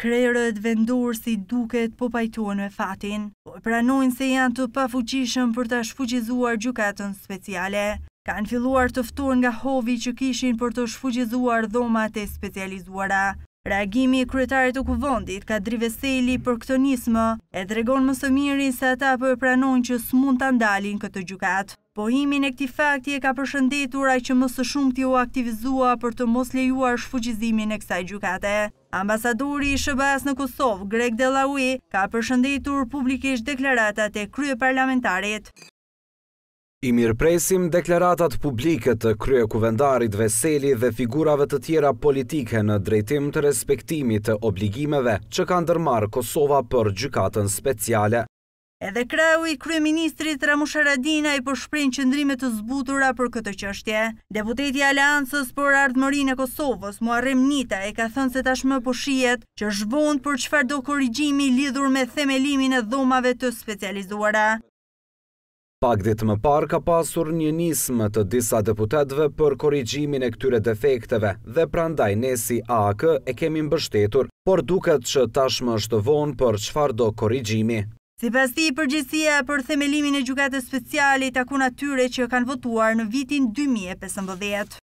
Krerët vendur si duket po pajtonë me fatin, pojë pranojnë se janë të pafuqishëm për të shfuqizuar gjukatën speciale. Kanë filluar tëftuar nga hovi që kishin për të shfuqizuar dhomate specializuara. Reagimi i kryetarit të kuvondit ka driveseli për këtë nismë e dregon më mirin se ata për e pranon që s'mund të ndalin këtë gjukat. Pohimin e këti fakti e ka përshëndetur a që mësë së shumë t'jo aktivizua për të mos lejuar shfuqizimin e kësaj gjukate. Ambasadori i Shëbas në Kosovë, Greg Delaui, ka përshëndetur publikisht deklaratat e krye parlamentarit. I mirpresim deklaratat publike të krye kuvendarit Veseli dhe figurave të tjera politike në drejtim të respektimit të obligimeve që ka ndërmarë Kosova për gjykatën speciale. Edhe kreu i krye ministrit Ramush Aradina i përshprejnë qëndrimet të zbutura për këtë qështje. Deputeti Aleansës për ardhëmërin e Kosovës, Muarem Nita, e ka thënë se tashmë pëshijet po që zhvond për qëfar do korrigjimi lidhur me themelimin e dhomave të specializuara. Pak dit më par ka pasur një nismë të disa deputetve për korrigjimin e këtyre defekteve dhe prandaj ne si AK e kemi mbështetur, por duket që tashmë është vonë për qfar do korrigjimi. Si pas ti, përgjësia për themelimin e gjukatës specialit taku tyre që kanë votuar në vitin 2015.